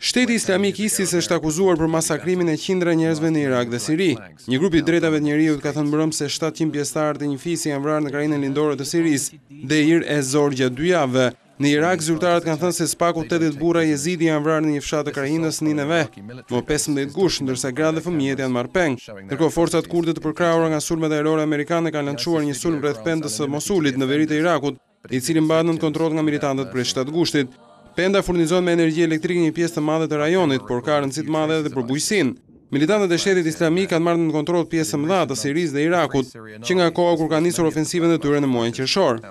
Shteti islamik ISIS është akuzuar për masakrimin e qindra njerëzve në Irak dhe Siri. Një grupi drejtave të njerëzve ka thënë mbrëm se 700 pjesëtar të një fisi janë vrarë në krainën lindore të Siris, dhe ir e zor gjatë dy Në Irak zyrtarët kanë thënë se spaku 80 burra jezidi janë vrarë në një fshat të krainës Nineve, më 15 gusht, ndërsa gra dhe janë marrë peng. Ndërkohë forcat kurde të përkrahura nga sulmet ajrore amerikane kanë lanchuar një sulm rreth pendës së Mosulit në veri të Irakut, i cili mbahet nën kontroll nga militantët për 7 gushtit. Penda furnizon me energji elektrike një pjesë të madhe të rajonit, por ka rëndësi të madhe edhe për bujqësinë. Militantët e Shtetit Islamik kanë marrë në kontroll pjesë më dha të Sirisë dhe Irakut, që nga koha kur kanë nisur ofensivën e tyre në muajin qershor.